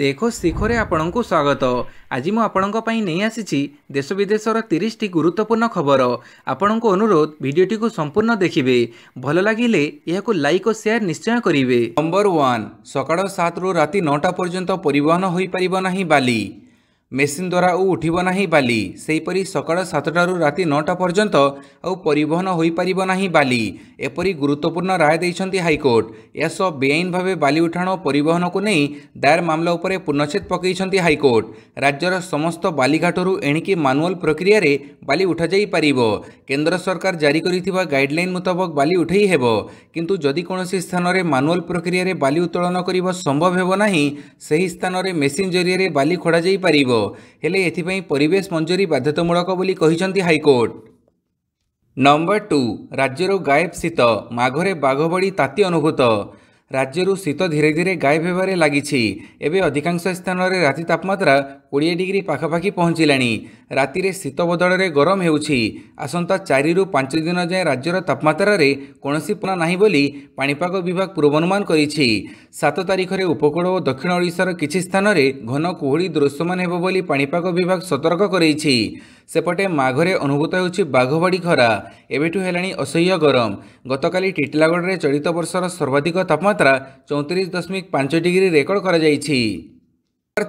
ଦେଖ ଶିଖରେ ଆପଣଙ୍କୁ ସ୍ୱାଗତ ଆଜି ମୁଁ ଆପଣଙ୍କ ପାଇଁ ନେଇ ଆସିଛି ଦେଶ ବିଦେଶର ତିରିଶଟି ଗୁରୁତ୍ୱପୂର୍ଣ୍ଣ ଖବର ଆପଣଙ୍କୁ ଅନୁରୋଧ ଭିଡ଼ିଓଟିକୁ ସମ୍ପୂର୍ଣ୍ଣ ଦେଖିବେ ଭଲ ଲାଗିଲେ ଏହାକୁ ଲାଇକ୍ ଓ ସେୟାର ନିଶ୍ଚୟ କରିବେ ନମ୍ବର ୱାନ୍ ସକାଳ ସାତରୁ ରାତି ନଅଟା ପର୍ଯ୍ୟନ୍ତ ପରିବହନ ହୋଇପାରିବ ନାହିଁ ବାଲି ମେସିନ୍ ଦ୍ୱାରା ଆଉ ଉଠିବ ନାହିଁ ବାଲି ସେହିପରି ସକାଳ ସାତଟାରୁ ରାତି ନଅଟା ପର୍ଯ୍ୟନ୍ତ ଆଉ ପରିବହନ ହୋଇପାରିବ ନାହିଁ ବାଲି ଏପରି ଗୁରୁତ୍ୱପୂର୍ଣ୍ଣ ରାୟ ଦେଇଛନ୍ତି ହାଇକୋର୍ଟ ଏହାସହ ବେଆଇନ ଭାବେ ବାଲି ଉଠାଣ ଓ ପରିବହନକୁ ନେଇ ଦାୟର ମାମଲା ଉପରେ ପୂର୍ଣ୍ଣଚ୍ଛେଦ ପକାଇଛନ୍ତି ହାଇକୋର୍ଟ ରାଜ୍ୟର ସମସ୍ତ ବାଲିଘାଟରୁ ଏଣିକି ମାନୁଆଲ ପ୍ରକ୍ରିୟାରେ ବାଲି ଉଠାଯାଇପାରିବ କେନ୍ଦ୍ର ସରକାର ଜାରି କରିଥିବା ଗାଇଡ଼ଲାଇନ୍ ମୁତାବକ ବାଲି ଉଠାଇ ହେବ କିନ୍ତୁ ଯଦି କୌଣସି ସ୍ଥାନରେ ମାନୁଆଲ ପ୍ରକ୍ରିୟାରେ ବାଲି ଉତ୍ତୋଳନ କରିବା ସମ୍ଭବ ହେବ ନାହିଁ ସେହି ସ୍ଥାନରେ ମେସିନ୍ ଜରିଆରେ ବାଲି ଖୋଡ଼ାଯାଇପାରିବ ହେଲେ ଏଥିପାଇଁ ପରିବେଶ ମଞ୍ଜୁରୀ ବାଧ୍ୟତାମୂଳକ ବୋଲି କହିଛନ୍ତି ହାଇକୋର୍ଟ ନମ୍ବର ଟୁ ରାଜ୍ୟରୁ ଗାଏବ ଶୀତ ମାଘରେ ବାଘବଳି ତାତି ଅନୁଭୂତ ରାଜ୍ୟରୁ ଶୀତ ଧୀରେ ଧୀରେ ଗାଏବ ହେବାରେ ଲାଗିଛି ଏବେ ଅଧିକାଂଶ ସ୍ଥାନରେ ରାତି ତାପମାତ୍ରା କୋଡ଼ିଏ ଡିଗ୍ରୀ ପାଖାପାଖି ପହଞ୍ଚିଲାଣି ରାତିରେ ଶୀତ ବଦଳରେ ଗରମ ହେଉଛି ଆସନ୍ତା ଚାରିରୁ ପାଞ୍ଚ ଦିନ ଯାଏଁ ରାଜ୍ୟର ତାପମାତ୍ରାରେ କୌଣସି ପଣା ନାହିଁ ବୋଲି ପାଣିପାଗ ବିଭାଗ ପୂର୍ବାନୁମାନ କରିଛି ସାତ ତାରିଖରେ ଉପକୂଳ ଓ ଦକ୍ଷିଣ ଓଡ଼ିଶାର କିଛି ସ୍ଥାନରେ ଘନ କୁହୁଡ଼ି ଦୃଶ୍ୟମାନ ହେବ ବୋଲି ପାଣିପାଗ ବିଭାଗ ସତର୍କ କରାଇଛି ସେପଟେ ମାଘରେ ଅନୁଭୂତ ହେଉଛି ବାଘବାଡ଼ି ଖରା ଏବେଠୁ ହେଲାଣି ଅସହ୍ୟ ଗରମ ଗତକାଲି ଟିଟିଲାଗଡ଼ରେ ଚଳିତ ବର୍ଷର ସର୍ବାଧିକ ତାପମାତ୍ରା ଚଉତିରିଶ ଦଶମିକ ପାଞ୍ଚ ଡିଗ୍ରୀ ରେକର୍ଡ କରାଯାଇଛି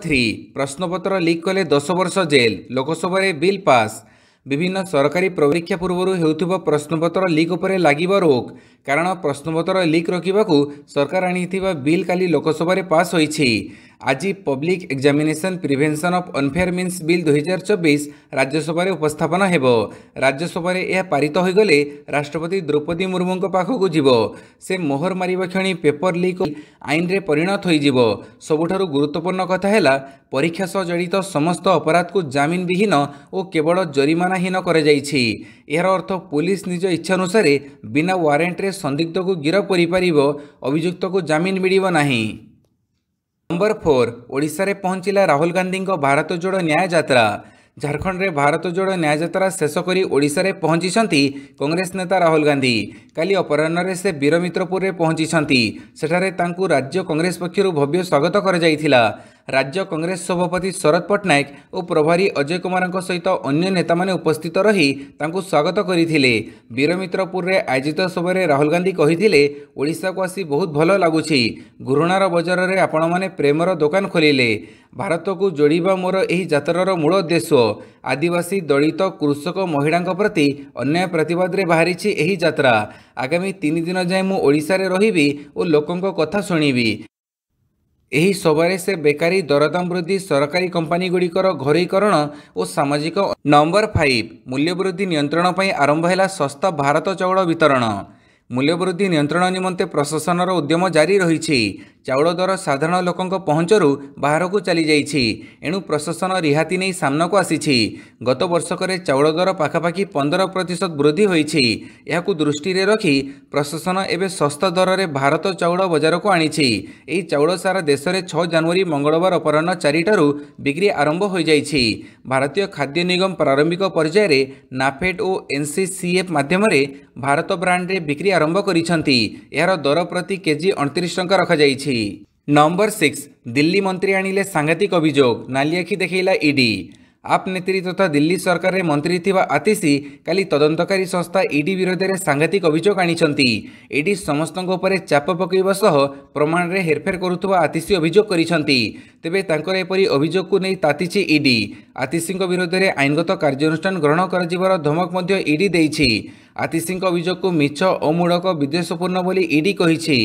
থ্রি প্রশ্নপত্র লিক কলে দশ বর্ষ জেল লোকসভায় বিল পাস বিভিন্ন সরকারি পরীক্ষা পূর্বর হেউথিবা প্রশ্নপত্র লিক উপরে লাগিব রোক কারণ প্রশ্নপত্র লিক রকিবাকু সরকার আনিথিবা বিল কালি লোকসভায় পাস হয়েছে আজি public examination prevention of unfair means bill ଦୁଇହଜାର ଚବିଶ ରାଜ୍ୟସଭାରେ ଉପସ୍ଥାପନ ହେବ ରାଜ୍ୟସଭାରେ ଏହା ପାରିତ ହୋଇଗଲେ ରାଷ୍ଟ୍ରପତି ଦ୍ରୌପଦୀ ମୁର୍ମୁଙ୍କ ପାଖକୁ ଯିବ ସେ ମୋହର ମାରିବା କ୍ଷଣି ପେପର ଲିକ୍ ଆଇନରେ ପରିଣତ ହୋଇଯିବ ସବୁଠାରୁ ଗୁରୁତ୍ୱପୂର୍ଣ୍ଣ କଥା ହେଲା ପରୀକ୍ଷା ସହ ଜଡ଼ିତ ସମସ୍ତ ଅପରାଧକୁ ଜାମିନ ବିହୀନ ଓ କେବଳ ଜରିମାନାହୀନ କରାଯାଇଛି ଏହାର ଅର୍ଥ ପୋଲିସ ନିଜ ଇଚ୍ଛାନୁସାରେ ବିନା ୱାରେଣ୍ଟରେ ସନ୍ଦିଗ୍ଧକୁ ଗିରଫ କରିପାରିବ ଅଭିଯୁକ୍ତକୁ ଜାମିନ ମିଳିବ ନାହିଁ ନମ୍ବର ଫୋର୍ ଓଡ଼ିଶାରେ ପହଞ୍ଚିଲା ରାହୁଲ ଗାନ୍ଧୀଙ୍କ ଭାରତ ଯୋଡ଼ ନ୍ୟାୟଯାତ୍ରା ঝাড়খণ্ডে ভারত জোড় ন্যায়যাত্রা শেষ করে ওড়শার পৌঁছিছেন কংগ্রেস নেতা রাহুল গান্ধী কালি অপরাহ্নে সে বীরমিত্রপুরে পৌঁছিছেন সেঠারে তাঁর রাজ্য কংগ্রেস পক্ষ ভব্য স্বাগত করা ରାଜ୍ୟ କଂଗ୍ରେସ ସଭାପତି ଶରଦ ପଟ୍ଟନାୟକ ଓ ପ୍ରଭାରୀ ଅଜୟ କୁମାରଙ୍କ ସହିତ ଅନ୍ୟ ନେତାମାନେ ଉପସ୍ଥିତ ରହି ତାଙ୍କୁ ସ୍ୱାଗତ କରିଥିଲେ ବୀରମିତ୍ରପୁରରେ ଆୟୋଜିତ ସଭାରେ ରାହୁଲ ଗାନ୍ଧୀ କହିଥିଲେ ଓଡ଼ିଶାକୁ ଆସି ବହୁତ ଭଲ ଲାଗୁଛି ଘୃଣାର ବଜାରରେ ଆପଣମାନେ ପ୍ରେମର ଦୋକାନ ଖୋଲିଲେ ଭାରତକୁ ଯୋଡ଼ିବା ମୋର ଏହି ଯାତ୍ରାର ମୂଳ ଉଦ୍ଦେଶ୍ୟ ଆଦିବାସୀ ଦଳିତ କୃଷକ ମହିଳାଙ୍କ ପ୍ରତି ଅନ୍ୟାୟ ପ୍ରତିବାଦରେ ବାହାରିଛି ଏହି ଯାତ୍ରା ଆଗାମୀ ତିନି ଦିନ ଯାଏଁ ମୁଁ ଓଡ଼ିଶାରେ ରହିବି ଓ ଲୋକଙ୍କ କଥା ଶୁଣିବି ଏହି ସଭାରେ ସେ ବେକାରୀ ଦରଦାମ ବୃଦ୍ଧି ସରକାରୀ କମ୍ପାନୀଗୁଡ଼ିକର ଘରୋଇକରଣ ଓ ସାମାଜିକ ନମ୍ବର ଫାଇଭ୍ ମୂଲ୍ୟବୃଦ୍ଧି ନିୟନ୍ତ୍ରଣ ପାଇଁ ଆରମ୍ଭ ହେଲା ଶସ୍ତା ଭାରତ ଚଉଳ ବିତରଣ ମୂଲ୍ୟବୃଦ୍ଧି ନିୟନ୍ତ୍ରଣ ନିମନ୍ତେ ପ୍ରଶାସନର ଉଦ୍ୟମ ଜାରି ରହିଛି ଚାଉଳ ଦର ସାଧାରଣ ଲୋକଙ୍କ ପହଞ୍ଚରୁ ବାହାରକୁ ଚାଲିଯାଇଛି ଏଣୁ ପ୍ରଶାସନ ରିହାତି ନେଇ ସାମ୍ନାକୁ ଆସିଛି ଗତ ବର୍ଷକରେ ଚାଉଳ ଦର ପାଖାପାଖି ପନ୍ଦର ପ୍ରତିଶତ ବୃଦ୍ଧି ହୋଇଛି ଏହାକୁ ଦୃଷ୍ଟିରେ ରଖି ପ୍ରଶାସନ ଏବେ ଶସ୍ତା ଦରରେ ଭାରତ ଚାଉଳ ବଜାରକୁ ଆଣିଛି ଏହି ଚାଉଳ ସାରା ଦେଶରେ ଛଅ ଜାନୁଆରୀ ମଙ୍ଗଳବାର ଅପରାହ୍ନ ଚାରିଟାରୁ ବିକ୍ରି ଆରମ୍ଭ ହୋଇଯାଇଛି ଭାରତୀୟ ଖାଦ୍ୟ ନିଗମ ପ୍ରାରମ୍ଭିକ ପର୍ଯ୍ୟାୟରେ ନାଫେଡ୍ ଓ ଏନ୍ସିସିଏଫ୍ ମାଧ୍ୟମରେ ଭାରତ ବ୍ରାଣ୍ଡରେ ବିକ୍ରି ଆରମ୍ଭ କରିଛନ୍ତି ଏହାର ଦର ପ୍ରତି କେଜି ଅଣତିରିଶ ଟଙ୍କା ରଖାଯାଇଛି থ্রি নম্বর সিক্স দিল্লি মন্ত্রী আনিলে সাংঘাতিক অভিযোগ নালিয়াখি দেখাইলা ইডি আপ নেত্রী তথা দিল্লি সরকারের মন্ত্রী থাকা আতিশি কালি তদন্তকারী সংস্থা ইডি বিরোধে সাংঘাতিক অভিযোগ আনিছন্তি ইডি সমস্ত উপরে চাপ পকাইবা সহ প্রমাণরে হেরফের করুথবা আতিশি অভিযোগ করেছেন তেবে তাঁর এপরি অভিযোগকু নেই তাতিছি ইডি আতিশীঙ্ বিরোধে আইনগত কার্যানুষ্ঠান গ্রহণ করা ধমক মধ্য ইডি দেইছি ଆତିଶୀଙ୍କ ଅଭିଯୋଗକୁ ମିଛ ଅମୂଳକ ବିଦ୍ୱେଷପୂର୍ଣ୍ଣ ବୋଲି ଇଡି କହିଛି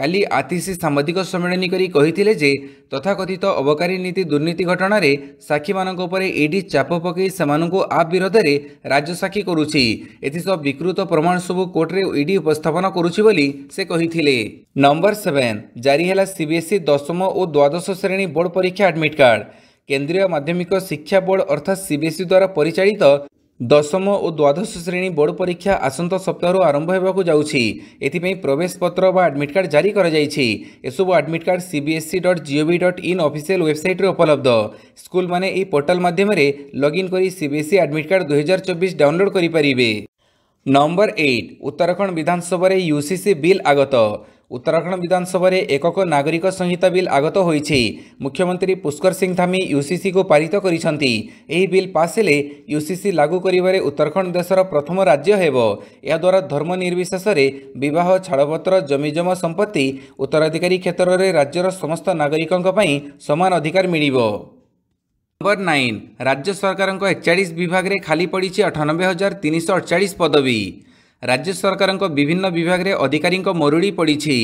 କାଲି ଆତିଶୀ ସାମ୍ବାଦିକ ସମ୍ମିଳନୀ କରି କହିଥିଲେ ଯେ ତଥାକଥିତ ଅବକାରୀ ନୀତି ଦୁର୍ନୀତି ଘଟଣାରେ ସାକ୍ଷୀମାନଙ୍କ ଉପରେ ଇଡି ଚାପ ପକାଇ ସେମାନଙ୍କୁ ଆପ୍ ବିରୋଧରେ ରାଜ୍ୟସାକ୍ଷୀ କରୁଛି ଏଥିସହ ବିକୃତ ପ୍ରମାଣ ସବୁ କୋର୍ଟରେ ଇଡି ଉପସ୍ଥାପନ କରୁଛି ବୋଲି ସେ କହିଥିଲେ ନମ୍ବର ସେଭେନ୍ ଜାରି ହେଲା ସିବିଏସ୍ଇ ଦଶମ ଓ ଦ୍ୱାଦଶ ଶ୍ରେଣୀ ବୋର୍ଡ଼ ପରୀକ୍ଷା ଆଡମିଟ୍ କାର୍ଡ଼ କେନ୍ଦ୍ରୀୟ ମାଧ୍ୟମିକ ଶିକ୍ଷା ବୋର୍ଡ଼ ଅର୍ଥାତ୍ ସିବିଏସ୍ଇ ଦ୍ୱାରା ପରିଚାଳିତ দশম ও দ্বাদশ শ্রেণী বোর্ড পরীক্ষা আসন্ত সপ্তাহ আরম্ভ হওয়া যাচ্ছি এথিপাই প্রবেশপত্র বা আডমিট কার্ড জারি করা যাই এসব admit card CBSE dot G O V dot in official ওয়েবসাইটে উপলব্ধ স্কুল মানে এই পোর্টাল মাধ্যমে লগ ইন করে সিবিএসসি আডমিট কার্ড দুই হাজার চব্বিশ ডাউনলোড করে পারে নম্বর এইট উত্তরাখণ্ড বিধানসভায় ইউসিসি বিল আগত উত্তরাখণ্ড বিধানসভায় একক নাগরিক সংহিতা বিল আগত হয়েছে মুখ্যমন্ত্রী পুষ্কর সিং ধামী ইউসিসি কু পারিত করেছেন এই বিল পাশ হলে ইউসিসি লাগু করবার উত্তরাখণ্ড দেশের প্রথম রাজ্য হব এদ্বারা ধর্ম নির্বিশেষে বহ ছাড়পত্র জমিজম সম্পত্তি উত্তরাধিকারী ক্ষেত্রে রাজ্যর সমস্ত নাগরিক সমান অধিকার মিলব নম্বর নাইন রাজ্য সরকার একচাশ ବିଭାଗରେ খালি পড়ছে ଅଠାନବେ হাজার ତିନିଶହ অডচাশ পদবী ରାଜ୍ୟ ସରକାରଙ୍କ ବିଭିନ୍ନ ବିଭାଗରେ ଅଧିକାରୀଙ୍କ ମରୁଡ଼ି ପଡ଼ିଛି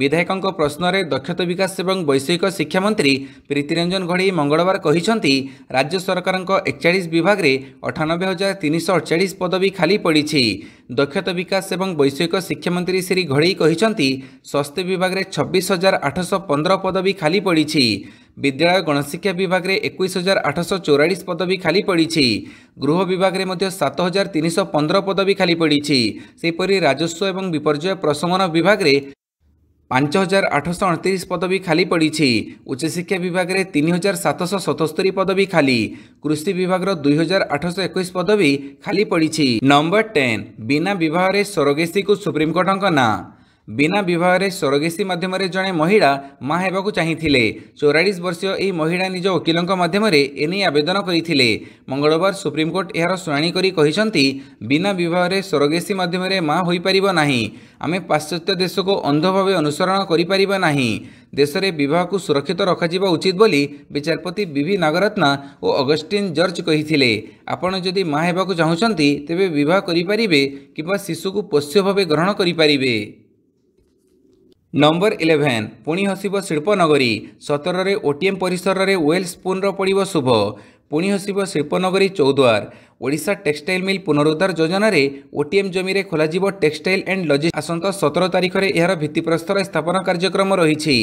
ବିଧାୟକଙ୍କ ପ୍ରଶ୍ନରେ ଦକ୍ଷତା ବିକାଶ ଏବଂ ବୈଷୟିକ ଶିକ୍ଷାମନ୍ତ୍ରୀ ପ୍ରୀତିରଞ୍ଜନ ଘଡ଼େଇ ମଙ୍ଗଳବାର କହିଛନ୍ତି ରାଜ୍ୟ ସରକାରଙ୍କ ଏକଚାଳିଶ ବିଭାଗରେ ଅଠାନବେ ହଜାର ତିନିଶହ ଅଠଚାଳିଶ ପଦବୀ ଖାଲି ପଡ଼ିଛି ଦକ୍ଷତା ବିକାଶ ଏବଂ ବୈଷୟିକ ଶିକ୍ଷାମନ୍ତ୍ରୀ ଶ୍ରୀ ଘଡ଼େଇ କହିଛନ୍ତି ସ୍ୱାସ୍ଥ୍ୟ ବିଭାଗରେ ଛବିଶ ହଜାର ଆଠଶହ ପନ୍ଦର ପଦବୀ ଖାଲି ପଡ଼ିଛି ବିଦ୍ୟାଳୟ ଗଣଶିକ୍ଷା ବିଭାଗରେ ଏକୋଇଶ ହଜାର ଆଠଶହ ଚଉରାଳିଶ ପଦବୀ ଖାଲି ପଡ଼ିଛି ଗୃହ ବିଭାଗରେ ମଧ୍ୟ ସାତ ହଜାର ତିନିଶହ ପନ୍ଦର ପଦବୀ ଖାଲି ପଡ଼ିଛି ସେହିପରି ରାଜସ୍ୱ ଏବଂ ବିପର୍ଯ୍ୟୟ ପ୍ରଶମନ ବିଭାଗରେ ପାଞ୍ଚ ହଜାର ଆଠଶହ ଅଣତିରିଶ ପଦବୀ ଖାଲି ପଡ଼ିଛି ଉଚ୍ଚଶିକ୍ଷା ବିଭାଗରେ ତିନି ହଜାର ସାତଶହ ସତସ୍ତରୀ ପଦବୀ ଖାଲି କୃଷି ବିଭାଗର ଦୁଇ ହଜାର ଆଠଶହ ଏକୋଇଶ ପଦବୀ ଖାଲି ପଡ଼ିଛି ନମ୍ବର ଟେନ୍ ବିନା ବିବାହରେ ସ୍ୱରଗେଶୀକୁ ସୁପ୍ରିମକୋର୍ଟଙ୍କ ନାଁ ବିନା ବିବାହରେ ସରୋଗେସି ମାଧ୍ୟମରେ ଜଣେ ମହିଳା ମା ହେବାକୁ ଚାହିଁଥିଲେ ଚଉରାଳିଶ ବର୍ଷୀୟ ଏହି ମହିଳା ନିଜ ଓକିଲଙ୍କ ମାଧ୍ୟମରେ ଏନେଇ ଆବେଦନ କରିଥିଲେ ମଙ୍ଗଳବାର ସୁପ୍ରିମକୋର୍ଟ ଏହାର ଶୁଣାଣି କରି କହିଛନ୍ତି ବିନା ବିବାହରେ ସରୋଗେସି ମାଧ୍ୟମରେ ମା ହୋଇପାରିବ ନାହିଁ ଆମେ ପାଶ୍ଚାତ୍ୟ ଦେଶକୁ ଅନ୍ଧ ଭାବେ ଅନୁସରଣ କରିପାରିବା ନାହିଁ ଦେଶରେ ବିବାହକୁ ସୁରକ୍ଷିତ ରଖାଯିବା ଉଚିତ ବୋଲି ବିଚାରପତି ବିଭି ନାଗରତ୍ନା ଓ ଅଗଷ୍ଟିନ୍ ଜର୍ଜ କହିଥିଲେ ଆପଣ ଯଦି ମା ହେବାକୁ ଚାହୁଁଛନ୍ତି ତେବେ ବିବାହ କରିପାରିବେ କିମ୍ବା ଶିଶୁକୁ ପୋଷ୍ୟ ଭାବେ ଗ୍ରହଣ କରିପାରିବେ ନମ୍ବର ଇଲେଭେନ୍ ପୁଣି ହସିବ ଶିଳ୍ପନଗରୀ ସତରରେ ଓଟିଏମ୍ ପରିସରରେ ୱେଲ୍ ସ୍ପୁନ୍ର ପଡ଼ିବ ଶୁଭ ପୁଣି ହସିବ ଶିଳ୍ପନଗରୀ ଚୌଦ୍ୱାର ଓଡ଼ିଶା ଟେକ୍ସଟାଇଲ୍ ମିଲ୍ ପୁନରୁଦ୍ଧାର ଯୋଜନାରେ ଓଟିଏମ୍ ଜମିରେ ଖୋଲାଯିବ ଟେକ୍ସଟାଇଲ୍ ଆଣ୍ଡ ଲଜି ଆସନ୍ତା ସତର ତାରିଖରେ ଏହାର ଭିତ୍ତିପ୍ରସ୍ତର ସ୍ଥାପନ କାର୍ଯ୍ୟକ୍ରମ ରହିଛି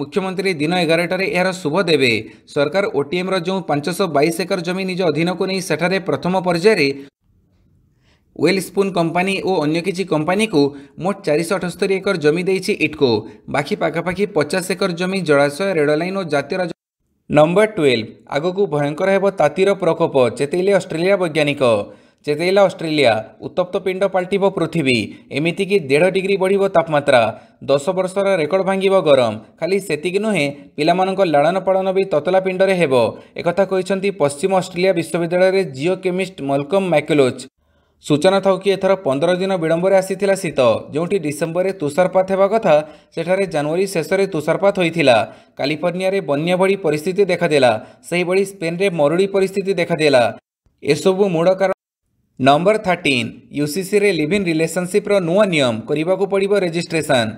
ମୁଖ୍ୟମନ୍ତ୍ରୀ ଦିନ ଏଗାରଟାରେ ଏହାର ଶୁଭ ଦେବେ ସରକାର ଓଟିଏମ୍ର ଯେଉଁ ପାଞ୍ଚଶହ ବାଇଶ ଏକର ଜମି ନିଜ ଅଧୀନକୁ ନେଇ ସେଠାରେ ପ୍ରଥମ ପର୍ଯ୍ୟାୟରେ ওয়েল স্পুন কোম্পানি ও অন্য কিছু কোম্পানিকে মোট চারিশ অঠস্তরি একর জমি দিয়েছে ইটকো বাকি পাখাপাখি পচাশ একর জমি জলাশয় রেললাইন ও জাতীয় রাজ নম্বর টুয়েলভ আগুক ভয়ঙ্কর হব তাঁতির প্রকোপ চেতাইলে অস্ট্রেলিয়া বৈজ্ঞানিক চেতাইলা অস্ট্রেলিয়া উত্তপ্ত পিণ্ড পাল্টিব পৃথিবী এমিতিকি দেড় ডিগ্রি বড়িব তাপমাত্রা দশ বর্ষর রেকর্ড ভাঙ্গিব গরম খালি সেতিকি নুহে পিলামানক লাড়ন পাড়ন বি ততলা পিণ্ডরে হব একথা କହିଛନ୍ତି পশ্চিম অস্ট্রেলিয়া বিশ্ববিদ্যালয়ের জিও কেমিস্ট মলকম ম্যাকুলোচ ସୂଚନା ଥାଉ କି ଏଥର ପନ୍ଦର ଦିନ ବିଳମ୍ବରେ ଆସିଥିଲା ଶୀତ ଯେଉଁଠି ଡିସେମ୍ବରରେ ତୁଷାରପାତ ହେବା କଥା ସେଠାରେ ଜାନୁଆରୀ ଶେଷରେ ତୁଷାରପାତ ହୋଇଥିଲା କାଲିଫର୍ଣ୍ଣିଆରେ ବନ୍ୟା ଭଳି ପରିସ୍ଥିତି ଦେଖାଦେଲା ସେହିଭଳି ସ୍ପେନ୍ରେ ମରୁଡ଼ି ପରିସ୍ଥିତି ଦେଖାଦେଲା ଏସବୁ ମୂଳ କାରଣ ନମ୍ବର ଥାର୍ଟିନ୍ ୟୁସିସିରେ ଲିଭ୍ ଇନ୍ ରିଲେସନ୍ସିପ୍ର ନୂଆ ନିୟମ କରିବାକୁ ପଡ଼ିବ ରେଜିଷ୍ଟ୍ରେସନ୍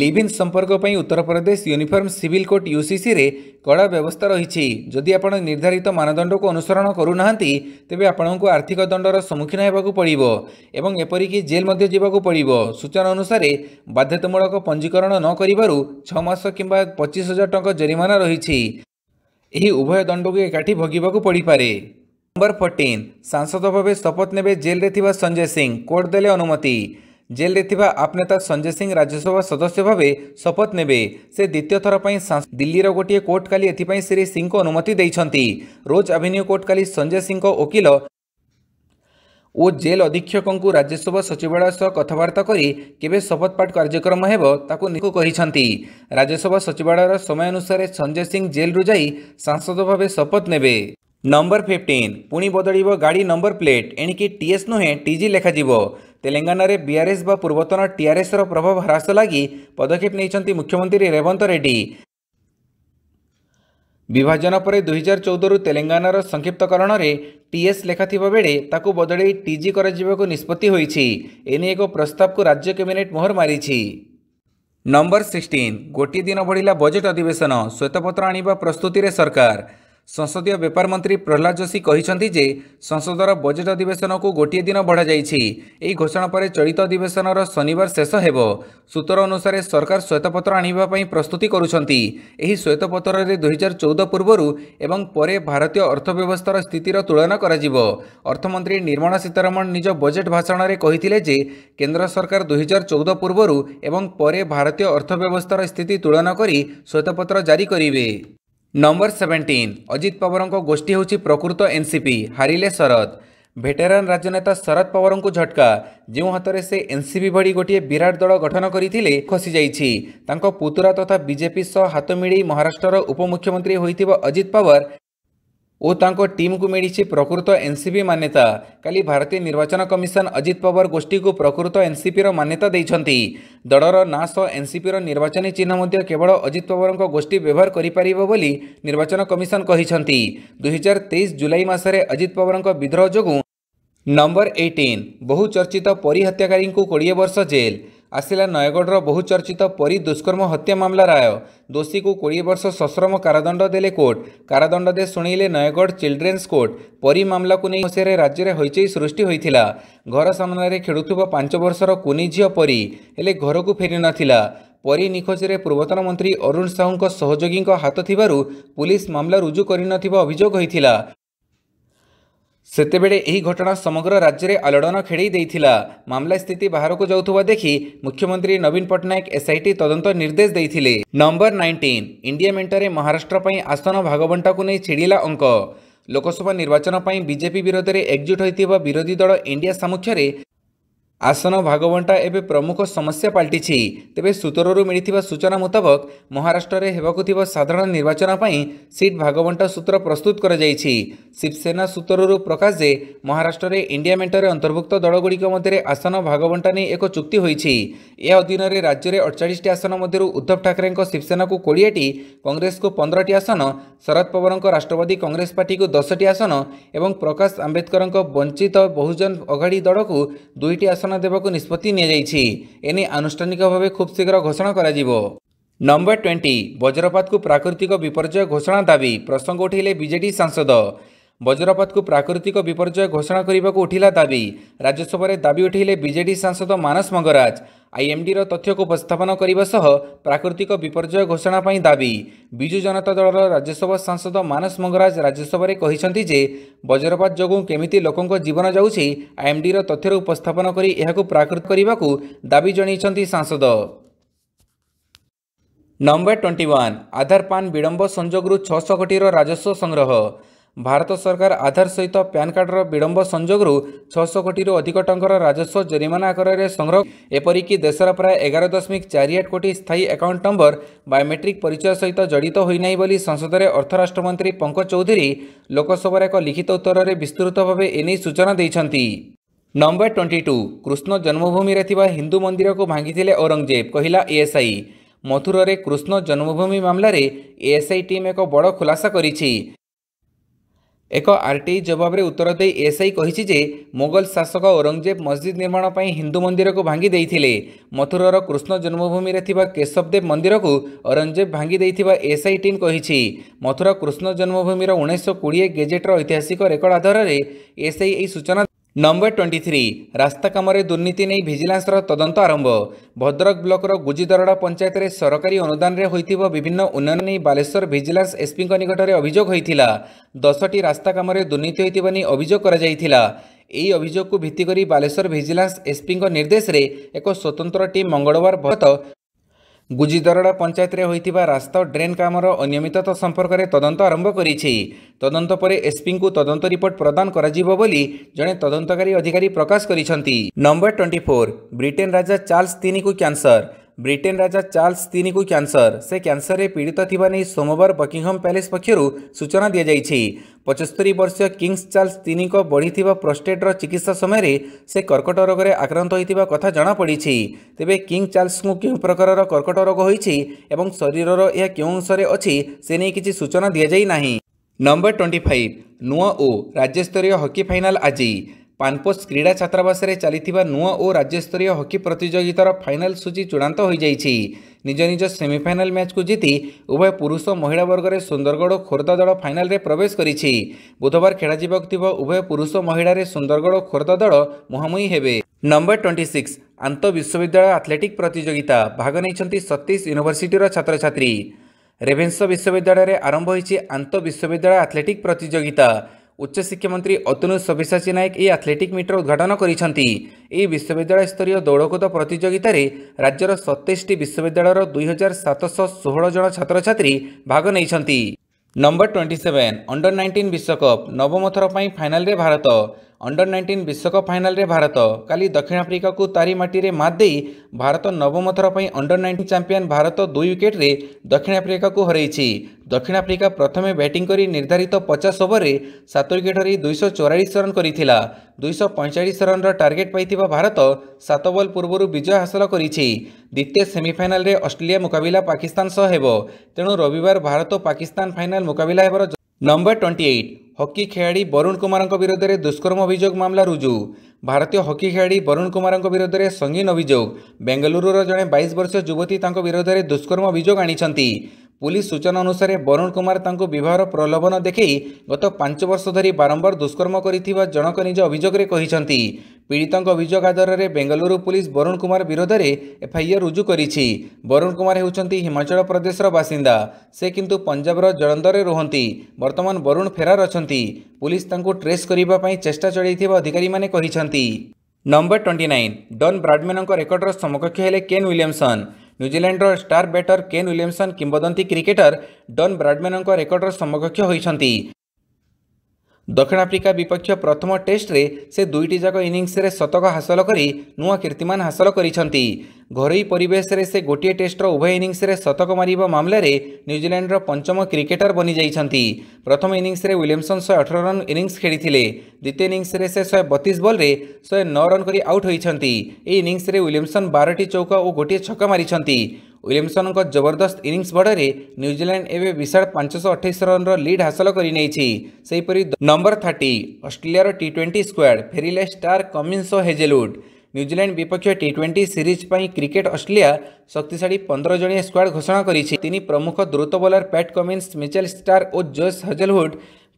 লিভিন সম্পর্ক পাই উত্তরপ্রদেশ ইউনিফর্ম সিভিল কোড ইউসিসিরে কড়া ব্যবস্থা রয়েছে যদি আপনার নির্ধারিত মানদণ্ডকে অনুসরণ করু না তেবে আপনার আর্থিক দণ্ডর সম্মুখীন হওয়া পড়ব এবং এপরিকি জেল যা পড়ব সূচনা অনুসারে বাধ্যতামূলক পঞ্জীকরণ নকরু ছমাস কিংবা পঁচিশ হাজার টাকা জরিমানা রয়েছে এই উভয় দণ্ডকে একাঠি ভোগবাক পড়িপারে নম্বর ফর্টিন সাংসদ ভাবে শপথ নেবে জেলে থাকা সঞ্জয় সিং কোর্ট দেলে অনুমতি জেলে থাকা আপনেতা সঞ্জয় সিং রাজ্যসভা সদস্য ভাবে শপথ নেবে সে দ্বিতীয় থর দিল্লির গোটিয়ে কোর্ট কালি এথিপাই শ্রী সিংক অনুমতি দিয়েছেন রোজ আভিনিউ কোর্ট কালি সঞ্জয় সিংক ওকিল ଓ ଜେଲ୍ ଅଧୀକ୍ଷକଙ୍କୁ ରାଜ୍ୟସଭା ସଚିବାଳୟ ସହ କଥାବାର୍ତ୍ତା କରି କେବେ ଶପଥପାଠ କାର୍ଯ୍ୟକ୍ରମ ହେବ ତାକୁ ନିକୁ କହିଛନ୍ତି ରାଜ୍ୟସଭା ସଚିବାଳୟର ସମୟାନୁସାରେ ସଞ୍ଜୟ ସିଂ ଜେଲ୍ରୁ ଯାଇ ସାଂସଦ ଭାବେ ଶପଥ ନେବେ ନମ୍ବର ଫିଫ୍ଟିନ୍ ପୁଣି ବଦଳିବ ଗାଡ଼ି ନମ୍ବର ପ୍ଲେଟ୍ ଏଣିକି ଟିଏସ୍ ନୁହେଁ ଟିଜି ଲେଖାଯିବ ତେଲେଙ୍ଗାନାରେ ବିଆର୍ଏସ୍ ବା ପୂର୍ବତନ ଟିଆର୍ଏସ୍ର ପ୍ରଭାବ ହ୍ରାସ ଲାଗି ପଦକ୍ଷେପ ନେଇଛନ୍ତି ମୁଖ୍ୟମନ୍ତ୍ରୀ ରେବନ୍ତ ରେଡ୍ଡି ବିଭାଜନ ପରେ ଦୁଇହଜାର ଚଉଦରୁ ତେଲେଙ୍ଗାନାର ସଂକ୍ଷିପ୍ତକରଣରେ ଟିଏସ୍ ଲେଖାଥିବା ବେଳେ ତାକୁ ବଦଳାଇ ଟିଜି କରାଯିବାକୁ ନିଷ୍ପତ୍ତି ହୋଇଛି ଏନେଇ ଏକ ପ୍ରସ୍ତାବକୁ ରାଜ୍ୟ କ୍ୟାବିନେଟ୍ ମୋହର ମାରିଛି ନମ୍ବର ସିକ୍ସଟିନ୍ ଗୋଟିଏ ଦିନ ବଢ଼ିଲା ବଜେଟ୍ ଅଧିବେଶନ ଶ୍ୱେତପତ୍ର ଆଣିବା ପ୍ରସ୍ତୁତିରେ ସରକାର ସଂସଦୀୟ ବେପାର ମନ୍ତ୍ରୀ ପ୍ରହଲ୍ଲାଦ ଯୋଶୀ କହିଛନ୍ତି ଯେ ସଂସଦର ବଜେଟ୍ ଅଧିବେଶନକୁ ଗୋଟିଏ ଦିନ ବଢ଼ାଯାଇଛି ଏହି ଘୋଷଣା ପରେ ଚଳିତ ଅଧିବେଶନର ଶନିବାର ଶେଷ ହେବ ସୂତ୍ର ଅନୁସାରେ ସରକାର ଶ୍ୱେତପତ୍ର ଆଣିବା ପାଇଁ ପ୍ରସ୍ତୁତି କରୁଛନ୍ତି ଏହି ଶ୍ୱେତପତ୍ରରେ ଦୁଇହଜାର ଚଉଦ ପୂର୍ବରୁ ଏବଂ ପରେ ଭାରତୀୟ ଅର୍ଥବ୍ୟବସ୍ଥାର ସ୍ଥିତିର ତୁଳନା କରାଯିବ ଅର୍ଥମନ୍ତ୍ରୀ ନିର୍ମଳା ସୀତାରମଣ ନିଜ ବଜେଟ୍ ଭାଷଣରେ କହିଥିଲେ ଯେ କେନ୍ଦ୍ର ସରକାର ଦୁଇହଜାର ଚଉଦ ପୂର୍ବରୁ ଏବଂ ପରେ ଭାରତୀୟ ଅର୍ଥବ୍ୟବସ୍ଥାର ସ୍ଥିତି ତୁଳନା କରି ଶ୍ୱେତପତ୍ର ଜାରି କରିବେ ନମ୍ବର ସେଭେଣ୍ଟିନ୍ ଅଜିତ ପୱାରଙ୍କ ଗୋଷ୍ଠୀ ହେଉଛି ପ୍ରକୃତ ଏନ୍ସିପି ହାରିଲେ ଶରଦ ଭେଟେରାନ୍ ରାଜନେତା ଶରଦ ପୱାରଙ୍କୁ ଝଟକା ଯେଉଁ ହାତରେ ସେ ଏନ୍ସିପି ଭଳି ଗୋଟିଏ ବିରାଟ ଦଳ ଗଠନ କରିଥିଲେ ଖସିଯାଇଛି ତାଙ୍କ ପୁତୁରା ତଥା ବିଜେପି ସହ ହାତ ମିଳେଇ ମହାରାଷ୍ଟ୍ରର ଉପମୁଖ୍ୟମନ୍ତ୍ରୀ ହୋଇଥିବା ଅଜିତ ପୱାର ओ तांको टीम को कु प्रकृत एनसीपी मान्यता कालि भारतीय निर्वाचन कमिसन अजित पावार गोष्ठीको प्रकृत रो मान्यता दल एनसीपी रो निर्वाचन चिन्ह मध्ये केवल अजित पावारको गोष्ठी व्यवहार करि गरिपार बोली निर्वाचन कमिसन दुई हजार जुलाई जुलै मासे अजित पावारको विद्रोह जुन नम्बर एटिन बहुचर्चित परिहत्याकारी कि वर्ष जेल ଆସିଲା ନୟାଗଡ଼ର ବହୁଚର୍ଚ୍ଚିତ ପରୀ ଦୁଷ୍କର୍ମ ହତ୍ୟା ମାମଲା ରାୟ ଦୋଷୀକୁ କୋଡ଼ିଏ ବର୍ଷ ସଶ୍ରମ କାରାଦଣ୍ଡ ଦେଲେ କୋର୍ଟ କାରାଦଣ୍ଡ ଦେ ଶୁଣିଲେ ନୟାଗଡ଼ ଚିଲଡ୍ରେନ୍ସ କୋର୍ଟ ପରୀ ମାମଲାକୁ ନେଇ ମସିହାରେ ରାଜ୍ୟରେ ହଇଚଇ ସୃଷ୍ଟି ହୋଇଥିଲା ଘର ସାମ୍ନାରେ ଖେଳୁଥିବା ପାଞ୍ଚ ବର୍ଷର କୁନି ଝିଅ ପରୀ ହେଲେ ଘରକୁ ଫେରିନଥିଲା ପରୀ ନିଖୋଜରେ ପୂର୍ବତନ ମନ୍ତ୍ରୀ ଅରୁଣ ସାହୁଙ୍କ ସହଯୋଗୀଙ୍କ ହାତ ଥିବାରୁ ପୁଲିସ୍ ମାମଲା ରୁଜୁ କରିନଥିବା ଅଭିଯୋଗ ହୋଇଥିଲା ସେତେବେଳେ ଏହି ଘଟଣା ସମଗ୍ର ରାଜ୍ୟରେ ଆଲୋଡ଼ନ ଖେଳେଇ ଦେଇଥିଲା ମାମଲା ସ୍ଥିତି ବାହାରକୁ ଯାଉଥିବା ଦେଖି ମୁଖ୍ୟମନ୍ତ୍ରୀ ନବୀନ ପଟ୍ଟନାୟକ ଏସ୍ଆଇଟି ତଦନ୍ତ ନିର୍ଦ୍ଦେଶ ଦେଇଥିଲେ ନମ୍ବର ନାଇଣ୍ଟିନ୍ ଇଣ୍ଡିଆ ମେଣ୍ଟରେ ମହାରାଷ୍ଟ୍ର ପାଇଁ ଆସନ ଭାଗବଣ୍ଟାକୁ ନେଇ ଛିଡ଼ିଲା ଅଙ୍କ ଲୋକସଭା ନିର୍ବାଚନ ପାଇଁ ବିଜେପି ବିରୋଧରେ ଏକଜୁଟ ହୋଇଥିବା ବିରୋଧୀ ଦଳ ଇଣ୍ଡିଆ ସାମ୍ମୁଖ୍ୟରେ আসন ভাগবণ্টা এবে প্রমুখ সমস্যা পাল্টিছি তেবে সূত্রর মিলিথিবা সূচনা মুতাবক মহারাষ্ট্রে হেবাকু থিবা সাধারণ নির্বাচন পাই সিট ভাগবণ্টা সূত্র প্রস্তুত করা যাইছি শিবসেনা সূত্রর প্রকাশ যে মহারাষ্ট্রে ইন্ডিয়া মেন্টরে অন্তর্ভুক্ত দলগুড়িক মধ্যে আসন ভাগবণ্টা নিয়ে এক চুক্তি হয়েছি এ অধীনরে রাজ্যের অড়চাশটি আসন মধ্যে উদ্ধব ঠাকরে শিবসেনাকু কোড়িয়েটি কংগ্রেসকু পনেরটি আসন শরদ পওয়ারঙ্ রাষ্ট্রবাদী কংগ্রেস পার্টিকু দশটি আসন এবং প্রকাশ আম্বেদকর বঞ্চিত বহুজন অঘাড়ী দলকু দুইটি আসন ଆସନ ଦେବାକୁ ନିଷ୍ପତ୍ତି ନିଆଯାଇଛି ଏନେଇ ଆନୁଷ୍ଠାନିକ ଭାବେ ଖୁବ୍ ଶୀଘ୍ର ଘୋଷଣା କରାଯିବ ନମ୍ବର ଟ୍ୱେଣ୍ଟି ବଜ୍ରପାତକୁ ପ୍ରାକୃତିକ ବିପର୍ଯ୍ୟୟ ଘୋଷଣା ଦାବି ପ୍ରସଙ୍ଗ ଉଠାଇଲେ ବିଜେଡି ସାଂସଦ ବଜ୍ରପାତକୁ ପ୍ରାକୃତିକ ବିପର୍ଯ୍ୟୟ ଘୋଷଣା କରିବାକୁ ଉଠିଲା ଦାବି ରାଜ୍ୟସଭାରେ ଦାବି ଉଠାଇଲେ ବିଜେଡି ସାଂସଦ ମାନସ ମଙ୍ଗରାଜ ଆଇଏମ୍ଡିର ତଥ୍ୟକୁ ଉପସ୍ଥାପନ କରିବା ସହ ପ୍ରାକୃତିକ ବିପର୍ଯ୍ୟୟ ଘୋଷଣା ପାଇଁ ଦାବି ବିଜୁ ଜନତା ଦଳର ରାଜ୍ୟସଭା ସାଂସଦ ମାନସ ମଙ୍ଗରାଜ ରାଜ୍ୟସଭାରେ କହିଛନ୍ତି ଯେ ବଜ୍ରପାତ ଯୋଗୁଁ କେମିତି ଲୋକଙ୍କ ଜୀବନ ଯାଉଛି ଆଇଏମ୍ଡିର ତଥ୍ୟରୁ ଉପସ୍ଥାପନ କରି ଏହାକୁ ପ୍ରାକୃତ କରିବାକୁ ଦାବି ଜଣାଇଛନ୍ତି ସାଂସଦ number twenty one Aadhaar PAN ବିଳମ୍ବ ସଂଯୋଗରୁ ଛଅଶହ କୋଟିର ରାଜସ୍ୱ ସଂଗ୍ରହ ଭାରତ ସରକାର ଆଧାର ସହିତ ପ୍ୟାନ୍ କାର୍ଡ଼ର ବିଳମ୍ବ ସଂଯୋଗରୁ ଛଅଶହ କୋଟିରୁ ଅଧିକ ଟଙ୍କାର ରାଜସ୍ୱ ଜରିମାନା ଆକାରରେ ସଂଗ୍ରହ ଏପରିକି ଦେଶର ପ୍ରାୟ ଏଗାର ଦଶମିକ ଚାରି ଆଠ କୋଟି ସ୍ଥାୟୀ ଆକାଉଣ୍ଟ ନମ୍ବର ବାୟୋମେଟ୍ରିକ୍ ପରିଚୟ ସହିତ ଜଡ଼ିତ ହୋଇନାହିଁ ବୋଲି ସଂସଦରେ ଅର୍ଥରାଷ୍ଟ୍ରମନ୍ତ୍ରୀ ପଙ୍କ ଚୌଧୁରୀ ଲୋକସଭାରେ ଏକ ଲିଖିତ ଉତ୍ତରରେ ବିସ୍ତୃତ ଭାବେ ଏନେଇ ସୂଚନା ଦେଇଛନ୍ତି ନମ୍ବର ଟ୍ୱେଣ୍ଟି ଟୁ କୃଷ୍ଣ ଜନ୍ମଭୂମିରେ ଥିବା ହିନ୍ଦୁ ମନ୍ଦିରକୁ ଭାଙ୍ଗିଥିଲେ ଔରଙ୍ଗଜେବ କହିଲା ଏଏସ୍ଆଇ ମଥୁରରେ କୃଷ୍ଣ ଜନ୍ମଭୂମି ମାମଲାରେ ଏଏସ୍ଆଇ ଟିମ୍ ଏକ ବଡ଼ ଖୁଲାସା କରିଛି ଏକ ଆର୍ଟିଆଇ ଜବାବରେ ଉତ୍ତର ଦେଇ ଏସ୍ଆଇ କହିଛି ଯେ ମୋଗଲ ଶାସକ ଔରଙ୍ଗଜେବ ମସଜିଦ୍ ନିର୍ମାଣ ପାଇଁ ହିନ୍ଦୁ ମନ୍ଦିରକୁ ଭାଙ୍ଗି ଦେଇଥିଲେ ମଥୁରାର କୃଷ୍ଣ ଜନ୍ମଭୂମିରେ ଥିବା କେଶବଦେବ ମନ୍ଦିରକୁ ଔରଙ୍ଗଜେବ ଭାଙ୍ଗି ଦେଇଥିବା ଏସ୍ଆଇ ଟିମ୍ କହିଛି ମଥୁରା କୃଷ୍ଣ ଜନ୍ମଭୂମିର ଉଣେଇଶହ କୋଡ଼ିଏ ଗେଜେଟ୍ର ଐତିହାସିକ ରେକର୍ଡ ଆଧାରରେ ଏସ୍ଆଇ ଏହି ସୂଚନା ନମ୍ବର ଟ୍ୱେଣ୍ଟି ଥ୍ରୀ ରାସ୍ତା କାମରେ ଦୁର୍ନୀତି ନେଇ ଭିଜିଲାନ୍ସର ତଦନ୍ତ ଆରମ୍ଭ ଭଦ୍ରକ ବ୍ଲକର ଗୁଜିଦରଡ଼ା ପଞ୍ଚାୟତରେ ସରକାରୀ ଅନୁଦାନରେ ହୋଇଥିବା ବିଭିନ୍ନ ଉନ୍ନୟନ ନେଇ ବାଲେଶ୍ୱର ଭିଜିଲାନ୍ସ ଏସ୍ପିଙ୍କ ନିକଟରେ ଅଭିଯୋଗ ହୋଇଥିଲା ଦଶଟି ରାସ୍ତା କାମରେ ଦୁର୍ନୀତି ହୋଇଥିବା ନେଇ ଅଭିଯୋଗ କରାଯାଇଥିଲା ଏହି ଅଭିଯୋଗକୁ ଭିତ୍ତି କରି ବାଲେଶ୍ୱର ଭିଜିଲାନ୍ସ ଏସ୍ପିଙ୍କ ନିର୍ଦ୍ଦେଶରେ ଏକ ସ୍ୱତନ୍ତ୍ର ଟିମ୍ ମଙ୍ଗଳବାର ଭରତ গুজিদরড়া পঞ্চায়েতরে হয়েছে রাস্তা ড্রেন কামর অনিয়মিততা সম্পর্কের তদন্ত আরম্ভ করেছে তদন্ত পরে এসপিঙ্কু তদন্ত রিপোর্ট প্রদান করা বলে জনে তদন্তকারী অধিকারী প্রকাশ করেছেন নম্বর টোয়েন্টি ফোর ব্রিটেন রাজা চার্লস তিনিকু ক্যান্সর ବ୍ରିଟେନ୍ ରାଜା ଚାର୍ଲସ୍ ତିନିକୁ କ୍ୟାନ୍ସର ସେ କ୍ୟାନ୍ସରରେ ପୀଡ଼ିତ ଥିବା ନେଇ ସୋମବାର ବକିଂହମ୍ ପ୍ୟାଲେସ୍ ପକ୍ଷରୁ ସୂଚନା ଦିଆଯାଇଛି ପଚସ୍ତରୀ ବର୍ଷୀୟ କିଙ୍ଗସ୍ ଚାର୍ଲସ୍ ତିନିଙ୍କ ବଢ଼ିଥିବା ପ୍ରୋଷ୍ଟେଟ୍ର ଚିକିତ୍ସା ସମୟରେ ସେ କର୍କଟ ରୋଗରେ ଆକ୍ରାନ୍ତ ହୋଇଥିବା କଥା ଜଣାପଡ଼ିଛି ତେବେ କିଙ୍ଗ୍ ଚାର୍ଲସ୍ଙ୍କୁ କେଉଁ ପ୍ରକାରର କର୍କଟ ରୋଗ ହୋଇଛି ଏବଂ ଶରୀରର ଏହା କେଉଁ ଅଂଶରେ ଅଛି ସେ ନେଇ କିଛି ସୂଚନା ଦିଆଯାଇ ନାହିଁ ନମ୍ବର ଟ୍ୱେଣ୍ଟି ଫାଇଭ୍ ନୂଆ ଓ ରାଜ୍ୟସ୍ତରୀୟ ହକି ଫାଇନାଲ୍ ଆଜି ପାନପୋସ୍ କ୍ରୀଡ଼ା ଛାତ୍ରାବାସରେ ଚାଲିଥିବା ନୂଆ ଓ ରାଜ୍ୟସ୍ତରୀୟ ହକି ପ୍ରତିଯୋଗିତାର ଫାଇନାଲ୍ ସୂଚୀ ଚୂଡ଼ାନ୍ତ ହୋଇଯାଇଛି ନିଜ ନିଜ ସେମିଫାଇନାଲ୍ ମ୍ୟାଚ୍କୁ ଜିତି ଉଭୟ ପୁରୁଷ ମହିଳା ବର୍ଗରେ ସୁନ୍ଦରଗଡ଼ ଓ ଖୋର୍ଦ୍ଧା ଦଳ ଫାଇନାଲ୍ରେ ପ୍ରବେଶ କରିଛି ବୁଧବାର ଖେଳାଯିବାକୁ ଥିବା ଉଭୟ ପୁରୁଷ ମହିଳାରେ ସୁନ୍ଦରଗଡ଼ ଓ ଖୋର୍ଦ୍ଧା ଦଳ ମୁହାଁମୁହିଁ ହେବେ ନମ୍ବର ଟ୍ୱେଣ୍ଟି ସିକ୍ସ ଆନ୍ତଃ ବିଶ୍ୱବିଦ୍ୟାଳୟ ଆଥ୍ଲେଟିକ୍ ପ୍ରତିଯୋଗିତା ଭାଗ ନେଇଛନ୍ତି ସତୀଶ ୟୁନିଭର୍ସିଟିର ଛାତ୍ରଛାତ୍ରୀ ରେଭେନ୍ସ ବିଶ୍ୱବିଦ୍ୟାଳୟରେ ଆରମ୍ଭ ହୋଇଛି ଆନ୍ତଃ ବିଶ୍ୱବିଦ୍ୟାଳୟ ଆଥ୍ଲେଟିକ୍ ପ୍ରତିଯୋଗିତା ଉଚ୍ଚଶିକ୍ଷାମନ୍ତ୍ରୀ ଅତନୁ ସବ୍ୟସାଚୀ ନାୟକ ଏହି ଆଥ୍ଲେଟିକ୍ ମିଟର ଉଦ୍ଘାଟନ କରିଛନ୍ତି ଏହି ବିଶ୍ୱବିଦ୍ୟାଳୟ ସ୍ତରୀୟ ଦୌଡ଼କୁଦ ପ୍ରତିଯୋଗିତାରେ ରାଜ୍ୟର ସତେଇଶଟି ବିଶ୍ୱବିଦ୍ୟାଳୟର ଦୁଇ ହଜାର ସାତଶହ ଷୋହଳ ଜଣ ଛାତ୍ରଛାତ୍ରୀ ଭାଗ ନେଇଛନ୍ତି number twenty seven under nineteen ବିଶ୍ୱକପ୍ ନବମ ଥର ପାଇଁ ଫାଇନାଲ୍ରେ ଭାରତ ଅଣ୍ଡର ନାଇଣ୍ଟିନ୍ ବିଶ୍ୱକପ୍ ଫାଇନାଲରେ ଭାରତ କାଲି ଦକ୍ଷିଣ ଆଫ୍ରିକାକୁ ତାରି ମାଟିରେ ମାତ୍ ଦେଇ ଭାରତ ନବମ ଥର ପାଇଁ ଅଣ୍ଡର ନାଇଣ୍ଟିନ୍ ଚାମ୍ପିୟନ୍ ଭାରତ ଦୁଇ ୱିକେଟ୍ରେ ଦକ୍ଷିଣ ଆଫ୍ରିକାକୁ ହରାଇଛି ଦକ୍ଷିଣ ଆଫ୍ରିକା ପ୍ରଥମେ ବ୍ୟାଟିଂ କରି ନିର୍ଦ୍ଧାରିତ ପଚାଶ ଓଭରରେ ସାତ ୱିକେଟ୍ ହରାଇ ଦୁଇଶହ ଚଉରାଳିଶ ରନ୍ କରିଥିଲା ଦୁଇଶହ ପଇଁଚାଳିଶ ରନ୍ର ଟାର୍ଗେଟ୍ ପାଇଥିବା ଭାରତ ସାତ ବଲ୍ ପୂର୍ବରୁ ବିଜୟ ହାସଲ କରିଛି ଦ୍ୱିତୀୟ ସେମିଫାଇନାଲରେ ଅଷ୍ଟ୍ରେଲିଆ ମୁକାବିଲା ପାକିସ୍ତାନ ସହ ହେବ ତେଣୁ ରବିବାର ଭାରତ ପାକିସ୍ତାନ ଫାଇନାଲ ମୁକାବିଲା ହେବାର ନମ୍ବର ଟ୍ୱେଣ୍ଟି ଏଇଟ୍ ହକି ଖେଳାଳି ବରୁଣ କୁମାରଙ୍କ ବିରୋଧରେ ଦୁଷ୍କର୍ମ ଅଭିଯୋଗ ମାମଲା ରୁଜୁ ଭାରତୀୟ ହକି ଖେଳାଳି ବରୁଣ କୁମାରଙ୍କ ବିରୋଧରେ ସଙ୍ଗୀନ ଅଭିଯୋଗ ବେଙ୍ଗାଲୁରୁର ଜଣେ ବାଇଶ ବର୍ଷୀୟ ଯୁବତୀ ତାଙ୍କ ବିରୋଧରେ ଦୁଷ୍କର୍ମ ଅଭିଯୋଗ ଆଣିଛନ୍ତି পুলিশ ସୂଚନା ଅନୁସାରେ ବରୁଣ କୁମାର ତାଙ୍କୁ ବିବାହର ପ୍ରଲୋଭନ ଦେଖାଇ ଗତ ପାଞ୍ଚ ବର୍ଷ ଧରି ବାରମ୍ବାର ଦୁଷ୍କର୍ମ କରିଥିବା ଜଣକ ନିଜ ଅଭିଯୋଗରେ କହିଛନ୍ତି ପୀଡ଼ିତଙ୍କ ଅଭିଯୋଗ ଆଧାରରେ ବେଙ୍ଗାଲୁରୁ ପୁଲିସ୍ ବରୁଣ କୁମାର ବିରୋଧରେ ଏଫ୍ଆଇଆର୍ ରୁଜୁ କରିଛି ବରୁଣ କୁମାର ହେଉଛନ୍ତି ହିମାଚଳ ପ୍ରଦେଶର ବାସିନ୍ଦା ସେ କିନ୍ତୁ ପଞ୍ଜାବର ଜଳନ୍ଦରରେ ରୁହନ୍ତି ବର୍ତ୍ତମାନ ବରୁଣ ଫେରାର ଅଛନ୍ତି ପୁଲିସ୍ ତାଙ୍କୁ ଟ୍ରେସ୍ କରିବା ପାଇଁ ଚେଷ୍ଟା ଚଳାଇଥିବା ଅଧିକାରୀମାନେ କହିଛନ୍ତି ନମ୍ବର ଟ୍ୱେଣ୍ଟି ନାଇନ୍ ଡନ୍ ବ୍ରାଡ୍ମ୍ୟାନ୍ଙ୍କ ରେକର୍ଡ଼ର ସମକକ୍ଷ ହେଲେ କେନ୍ ୱିଲିୟମସନ୍ ନ୍ୟୁଜିଲାଣ୍ଡର ଷ୍ଟାର ବ୍ୟାଟର କେନ୍ ୱିଲିୟମସନ୍ କିମ୍ବଦନ୍ତୀ କ୍ରିକେଟର ଡନ୍ ବ୍ରାଡମ୍ୟାନଙ୍କ ରେକର୍ଡର ସମକକ୍ଷ ହୋଇଛନ୍ତି ଦକ୍ଷିଣ ଆଫ୍ରିକା ବିପକ୍ଷ ପ୍ରଥମ ଟେଷ୍ଟରେ ସେ ଦୁଇଟି ଯାକ ଇନିଂସରେ ଶତକ ହାସଲ କରି ନୂଆ କୀର୍ତ୍ତିମାନ ହାସଲ କରିଛନ୍ତି ଘରୋଇ ପରିବେଶରେ ସେ ଗୋଟିଏ ଟେଷ୍ଟର ଉଭୟ ଇନିଂସରେ ଶତକ ମାରିବା ମାମଲାରେ ନ୍ୟୁଜିଲାଣ୍ଡର ପଞ୍ଚମ କ୍ରିକେଟର ବନିଯାଇଛନ୍ତି ପ୍ରଥମ ଇନିଂସରେ ୱିଲିୟମସନ୍ ଶହେ ଅଠର ରନ୍ ଇନିଂସ ଖେଳିଥିଲେ ଦ୍ୱିତୀୟ ଇନିଂସରେ ସେ ଶହେ ବତିଶ ବଲ୍ରେ ଶହେ ନଅ ରନ୍ କରି ଆଉଟ୍ ହୋଇଛନ୍ତି ଏହି ଇନିଂସରେ ୱିଲିୟମସନ୍ ବାରଟି ଚୌକା ଓ ଗୋଟିଏ ଛକା ମାରିଛନ୍ତି ୱିଲିୟମସନ୍ଙ୍କ ଜବରଦସ୍ତ ଇନିଂସ ବଡ଼ରେ ନ୍ୟୁଜିଲାଣ୍ଡ ଏବେ ବିଶାଳ ପାଞ୍ଚଶହ ଅଠେଇଶ ରନ୍ର ଲିଡ୍ ହାସଲ କରିନେଇଛି ସେହିପରି ନମ୍ବର ଥାର୍ଟି ଅଷ୍ଟ୍ରେଲିଆର ଟି ଟ୍ୱେଣ୍ଟି ସ୍କ୍ୱାଡ୍ ଫେରିଲେ ଷ୍ଟାର୍ କମିନ୍ସ ଓ ହେଜେଲୁଡ୍ ନ୍ୟୁଜିଲାଣ୍ଡ ବିପକ୍ଷ ଟି ଟ୍ୱେଣ୍ଟି ସିରିଜ୍ ପାଇଁ କ୍ରିକେଟ୍ ଅଷ୍ଟ୍ରେଲିଆ ଶକ୍ତିଶାଳୀ ପନ୍ଦର ଜଣିଆ ସ୍କ୍ୱାଡ୍ ଘୋଷଣା କରିଛି ତିନି ପ୍ରମୁଖ ଦ୍ରୁତ bowler Pat Cummins Mitchell Starc ଓ ଜୋସ୍ ହଜେଲହୁଡ୍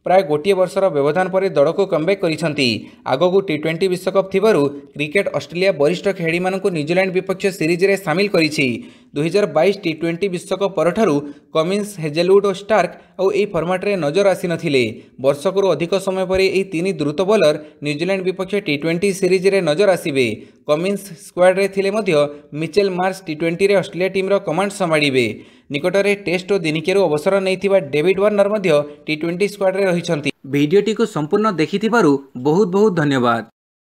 ପ୍ରାୟ ଗୋଟିଏ ବର୍ଷର ବ୍ୟବଧାନ ପରେ ଦଳକୁ କମ୍ବ୍ୟାକ୍ କରିଛନ୍ତି ଆଗକୁ ଟି ଟ୍ୱେଣ୍ଟି ବିଶ୍ୱକପ୍ ଥିବାରୁ କ୍ରିକେଟ୍ ଅଷ୍ଟ୍ରେଲିଆ ବରିଷ୍ଠ ଖେଳାଳିମାନଙ୍କୁ ନ୍ୟୁଜିଲାଣ୍ଡ ବିପକ୍ଷ ସିରିଜ୍ରେ ସାମିଲ କରିଛି दुई हजार बैस विश्वकप पर कमिन्स हेजेलवुड और स्टार्क आउ फर्माट्रे नजर आसीन वर्षक अधिक समय पर यह तीन द्रुत बोलर न्यूजीलैंड विपक्ष टी ट्वेंटी सीरीज में नजर आसवे कमिन्स स्क्वाड्रे Mitchell Marsh T twenty Australia टीम्र कमाण्ड संभाड़े निकटने टेस्ट और दिनिकिया अवसर नहीं डेविड वर्णर टी ट्वेंटी स्क्वाड्रे रही भिडियोटी संपूर्ण देखि बहुत बहुत धन्यवाद